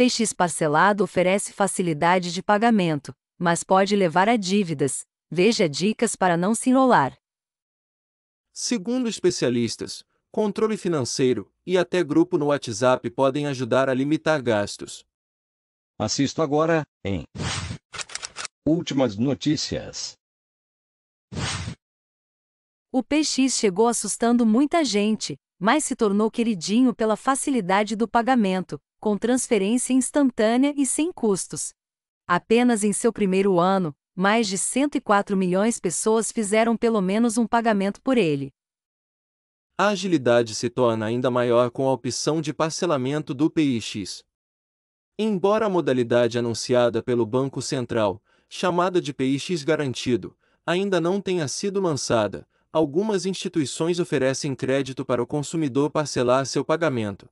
PX parcelado oferece facilidade de pagamento, mas pode levar a dívidas. Veja dicas para não se enrolar. Segundo especialistas, controle financeiro e até grupo no WhatsApp podem ajudar a limitar gastos. Assisto agora em Últimas notícias. O PX chegou assustando muita gente, mas se tornou queridinho pela facilidade do pagamento, com transferência instantânea e sem custos. Apenas em seu primeiro ano, mais de 104 milhões de pessoas fizeram pelo menos um pagamento por ele. A agilidade se torna ainda maior com a opção de parcelamento do PIX. Embora a modalidade anunciada pelo Banco Central, chamada de PIX garantido, ainda não tenha sido lançada, algumas instituições oferecem crédito para o consumidor parcelar seu pagamento.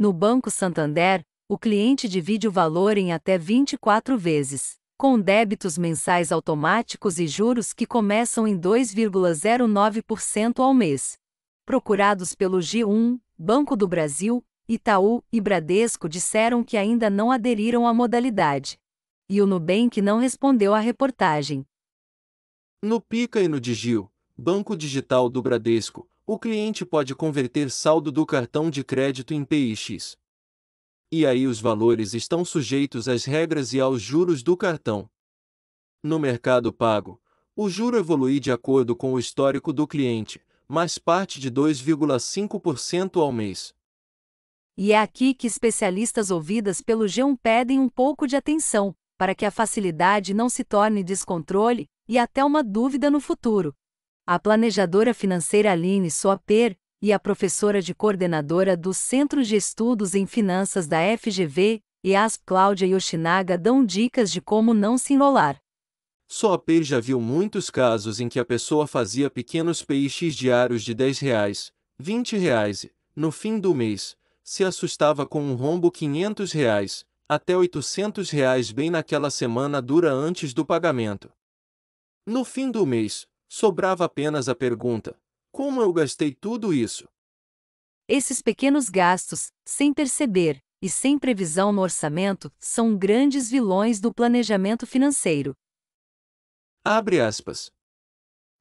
No Banco Santander, o cliente divide o valor em até 24 vezes, com débitos mensais automáticos e juros que começam em 2,09% ao mês. Procurados pelo G1, Banco do Brasil, Itaú e Bradesco disseram que ainda não aderiram à modalidade. E o Nubank não respondeu à reportagem. No Pica e no Digio, Banco Digital do Bradesco, o cliente pode converter saldo do cartão de crédito em PIX. E aí os valores estão sujeitos às regras e aos juros do cartão. No mercado pago, o juro evolui de acordo com o histórico do cliente, mas parte de 2,5% ao mês. E é aqui que especialistas ouvidas pelo G1 pedem um pouco de atenção, para que a facilidade não se torne descontrole e até uma dúvida no futuro a planejadora financeira Aline Soaper e a professora de coordenadora do Centro de Estudos em Finanças da FGV, As Cláudia Yoshinaga, dão dicas de como não se enrolar. Soaper já viu muitos casos em que a pessoa fazia pequenos peixes diários de R$ 10, reais, 20 reais, no fim do mês, se assustava com um rombo R$ 500, reais, até R$ 800 reais bem naquela semana dura antes do pagamento. No fim do mês, Sobrava apenas a pergunta: como eu gastei tudo isso? Esses pequenos gastos, sem perceber e sem previsão no orçamento, são grandes vilões do planejamento financeiro. Abre aspas.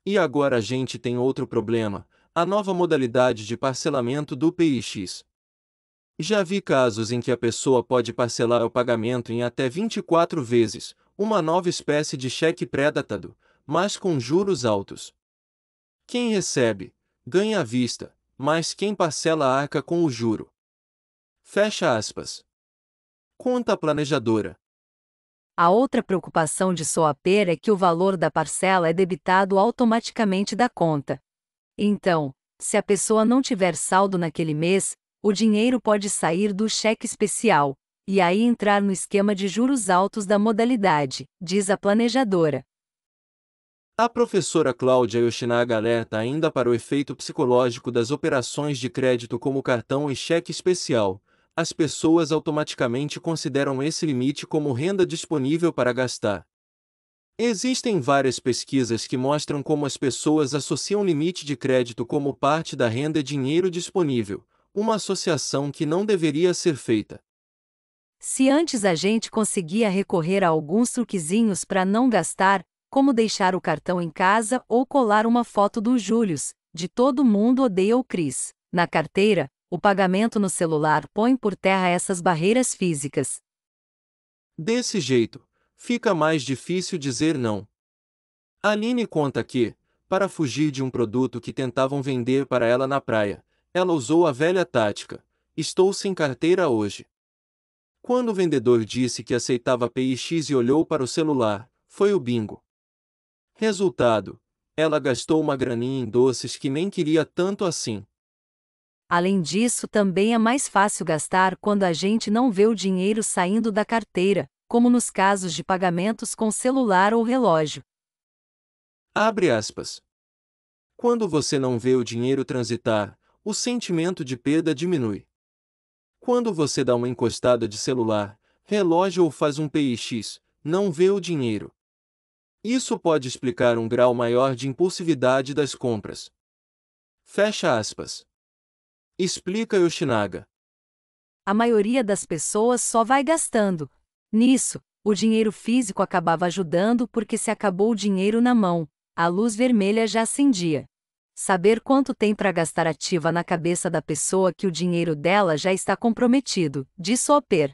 E agora a gente tem outro problema, a nova modalidade de parcelamento do PIX. Já vi casos em que a pessoa pode parcelar o pagamento em até 24 vezes, uma nova espécie de cheque pré-datado, mas com juros altos. Quem recebe, ganha à vista, mas quem parcela arca com o juro. Fecha aspas. Conta planejadora. A outra preocupação de Soaper é que o valor da parcela é debitado automaticamente da conta. Então, se a pessoa não tiver saldo naquele mês, o dinheiro pode sair do cheque especial e aí entrar no esquema de juros altos da modalidade, diz a planejadora. A professora Cláudia Yoshinaga alerta ainda para o efeito psicológico das operações de crédito como cartão e cheque especial. As pessoas automaticamente consideram esse limite como renda disponível para gastar. Existem várias pesquisas que mostram como as pessoas associam limite de crédito como parte da renda e dinheiro disponível, uma associação que não deveria ser feita. Se antes a gente conseguia recorrer a alguns truquezinhos para não gastar, como deixar o cartão em casa ou colar uma foto do Július, de todo mundo odeia o Cris. Na carteira, o pagamento no celular põe por terra essas barreiras físicas. Desse jeito, fica mais difícil dizer não. Aline conta que, para fugir de um produto que tentavam vender para ela na praia, ela usou a velha tática: estou sem carteira hoje. Quando o vendedor disse que aceitava PIX e olhou para o celular, foi o bingo. Resultado: ela gastou uma graninha em doces que nem queria tanto assim. Além disso, também é mais fácil gastar quando a gente não vê o dinheiro saindo da carteira, como nos casos de pagamentos com celular ou relógio. Abre aspas. Quando você não vê o dinheiro transitar, o sentimento de perda diminui. Quando você dá uma encostada de celular, relógio ou faz um PIX, não vê o dinheiro. Isso pode explicar um grau maior de impulsividade das compras. Fecha aspas. Explica Yoshinaga. A maioria das pessoas só vai gastando. Nisso, o dinheiro físico acabava ajudando porque se acabou o dinheiro na mão, a luz vermelha já acendia. Saber quanto tem para gastar ativa na cabeça da pessoa que o dinheiro dela já está comprometido, disse Oper